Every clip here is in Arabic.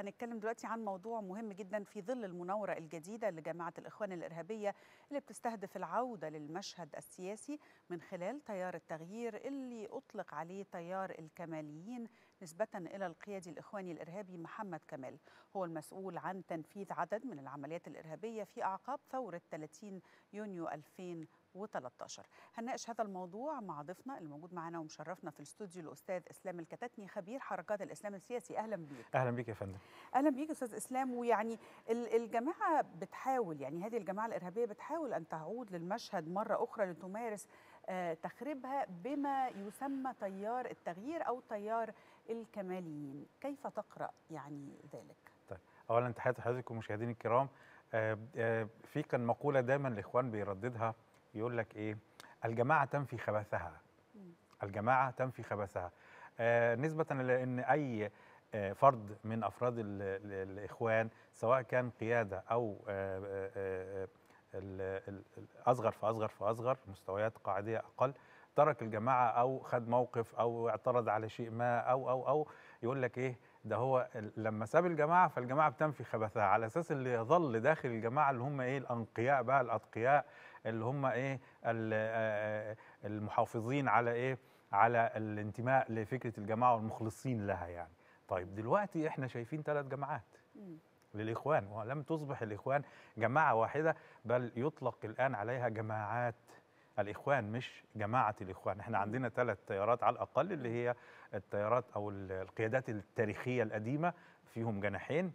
هنتكلم دلوقتي عن موضوع مهم جدا في ظل المناورة الجديدة لجماعة الإخوان الإرهابية اللي بتستهدف العودة للمشهد السياسي من خلال تيار التغيير اللي أطلق عليه تيار الكماليين نسبة إلى القيادي الإخواني الإرهابي محمد كمال هو المسؤول عن تنفيذ عدد من العمليات الإرهابية في أعقاب ثورة 30 يونيو 2000 2013 هنناقش هذا الموضوع مع ضيفنا الموجود معنا ومشرفنا في الاستوديو الاستاذ اسلام الكتتني خبير حركات الاسلام السياسي اهلا بيك اهلا بيك يا فندم اهلا بيك استاذ اسلام ويعني الجماعه بتحاول يعني هذه الجماعه الارهابيه بتحاول ان تعود للمشهد مره اخرى لتمارس آه، تخريبها بما يسمى تيار التغيير او تيار الكماليين كيف تقرا يعني ذلك طيب اولا تحياتي لحضرتك ومشاهدينا الكرام آه، آه، في كان مقوله دايما الاخوان بيرددها يقول لك ايه الجماعه تنفي خبثها الجماعه تنفي خبثها آه نسبه لان اي آه، فرد من افراد الاخوان سواء كان قياده او في آه، آه، اصغر فاصغر فاصغر مستويات قاعديه اقل ترك الجماعه او خد موقف او اعترض على شيء ما او او او يقول لك ايه ده هو لما ساب الجماعه فالجماعه بتنفي خبثها على اساس اللي يظل داخل الجماعه اللي هم ايه الانقياء بقى الاتقياء اللي هم ايه المحافظين على ايه على الانتماء لفكره الجماعه والمخلصين لها يعني طيب دلوقتي احنا شايفين ثلاث جماعات للاخوان ولم تصبح الاخوان جماعه واحده بل يطلق الان عليها جماعات الاخوان مش جماعه الاخوان احنا عندنا ثلاث تيارات على الاقل اللي هي التيارات او القيادات التاريخيه القديمه فيهم جناحين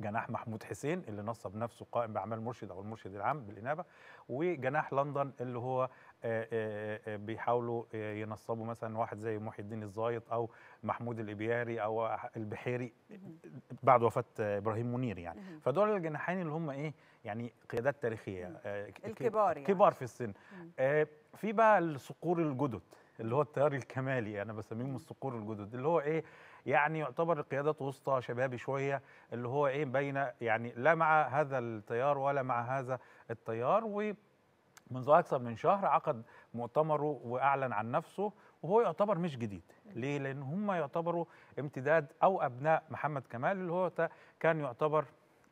جناح محمود حسين اللي نصب نفسه قائم باعمال مرشد او المرشد العام بالانابه وجناح لندن اللي هو آه، آه، آه، بيحاولوا ينصبوا مثلا واحد زي محي الدين الزايط او محمود الابياري او البحيري بعد وفاه ابراهيم منير يعني فدول الجناحين اللي هم ايه يعني قيادات تاريخيه الكبار يعني. كبار في السن في بقى الصقور الجدد اللي هو التيار الكمالي انا بسميهم الصقور الجدد اللي هو ايه يعني يعتبر قيادات وسطى شبابي شويه اللي هو ايه بين يعني لا مع هذا التيار ولا مع هذا التيار ومنذ اكثر من شهر عقد مؤتمره واعلن عن نفسه وهو يعتبر مش جديد ليه لان هم يعتبروا امتداد او ابناء محمد كمال اللي هو كان يعتبر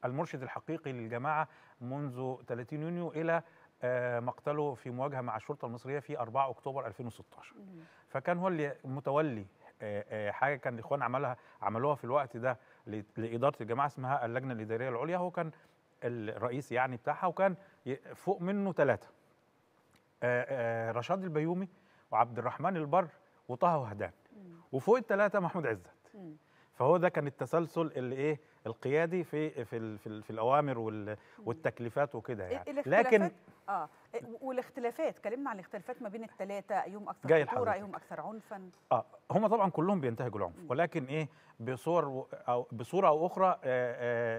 المرشد الحقيقي للجماعه منذ 30 يونيو الى آه، مقتله في مواجهه مع الشرطه المصريه في 4 اكتوبر 2016 فكان هو اللي متولي آه، آه، حاجه كان الاخوان عملها عملوها في الوقت ده لاداره الجماعه اسمها اللجنه الاداريه العليا هو كان الرئيس يعني بتاعها وكان فوق منه ثلاثه رشاد البيومي وعبد الرحمن البر وطه وهدان وفوق الثلاثه محمود عزت فهو ده كان التسلسل اللي ايه القيادي في في في, في الاوامر والتكليفات وكده إيه، يعني لكن اه إيه، والاختلافات كلمنا عن الاختلافات ما بين الثلاثه ايهم اكثر خطوره ايهم اكثر عنفا اه هم طبعا كلهم بينتهجوا العنف ولكن ايه بصور او بصوره او اخرى آه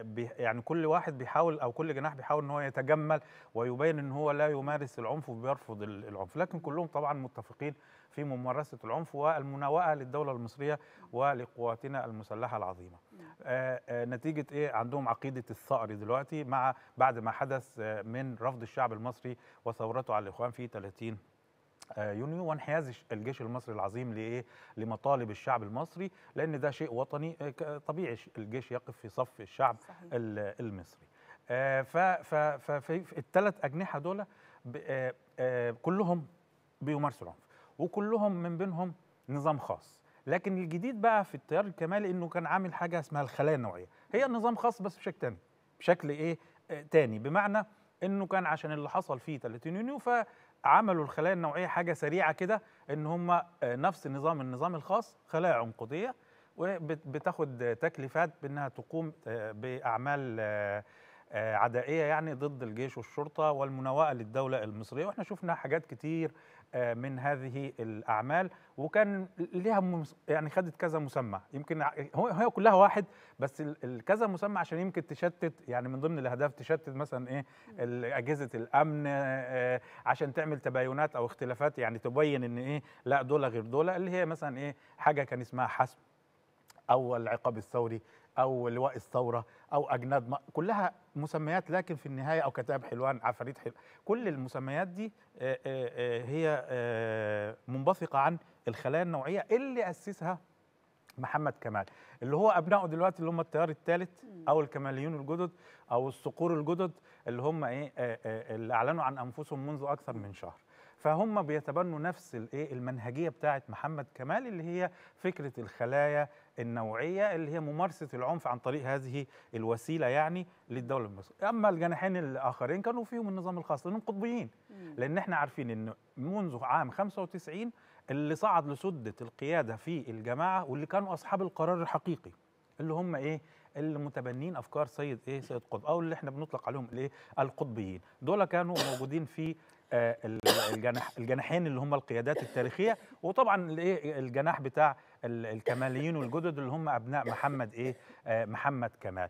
آه يعني كل واحد بيحاول او كل جناح بيحاول ان هو يتجمل ويبين ان هو لا يمارس العنف وبيرفض العنف لكن كلهم طبعا متفقين في ممارسه العنف والمناوئه للدوله المصريه ولقواتنا المسلحه العظيمه آه، آه، نتيجه ايه عندهم عقيده الثأر دلوقتي مع بعد ما حدث آه، من رفض الشعب المصري وثورته على الاخوان في 30 يونيو وانحياز الجيش المصري العظيم لايه لمطالب الشعب المصري لان ده شيء وطني طبيعي الجيش يقف في صف الشعب صحيح. المصري ففي اجنحه دول كلهم بيمارسوا العنف وكلهم من بينهم نظام خاص لكن الجديد بقى في التيار الكمالي انه كان عامل حاجه اسمها الخلايا النوعيه هي نظام خاص بس بشكل تاني بشكل ايه آه، تاني بمعنى انه كان عشان اللي حصل فيه 30 يونيو فعملوا الخلايا النوعيه حاجه سريعه كده ان هم آه، نفس نظام النظام الخاص خلايا عنقوديه وبتاخد تكليفات بانها تقوم آه، باعمال آه، عدائيه يعني ضد الجيش والشرطه والمناوئه للدوله المصريه واحنا شفنا حاجات كتير آه، من هذه الاعمال وكان ليها يعني خدت كذا مسمى يمكن هي كلها واحد بس الكذا مسمى عشان يمكن تشتت يعني من ضمن الاهداف تشتت مثلا ايه اجهزه الامن آه، عشان تعمل تباينات او اختلافات يعني تبين ان ايه لا دول غير دول اللي هي مثلا ايه حاجه كان اسمها حسم او العقاب الثوري او لواء الثوره او اجناد كلها مسميات لكن في النهايه او كتاب حلوان عفاريت حلو كل المسميات دي هي منبثقه عن الخلايا النوعيه اللي اسسها محمد كمال اللي هو ابنائه دلوقتي اللي هم التيار الثالث او الكماليون الجدد او الصقور الجدد اللي هم ايه اللي اعلنوا عن انفسهم منذ اكثر من شهر فهم بيتبنوا نفس الايه المنهجيه بتاعه محمد كمال اللي هي فكره الخلايا النوعيه اللي هي ممارسه العنف عن طريق هذه الوسيله يعني للدوله المصريه اما الجناحين الاخرين كانوا فيهم النظام الخاص لانهم قطبيين لان احنا عارفين ان منذ عام 95 اللي صعد لسده القياده في الجماعه واللي كانوا اصحاب القرار الحقيقي اللي هم ايه اللي متبنين افكار سيد ايه سيد قطب او اللي احنا بنطلق عليهم الايه القطبيين دول كانوا موجودين في الجناح الجناحين اللي هم القيادات التاريخيه وطبعا الايه الجناح بتاع الكماليين والجدد اللي هم ابناء محمد ايه آه، محمد كمال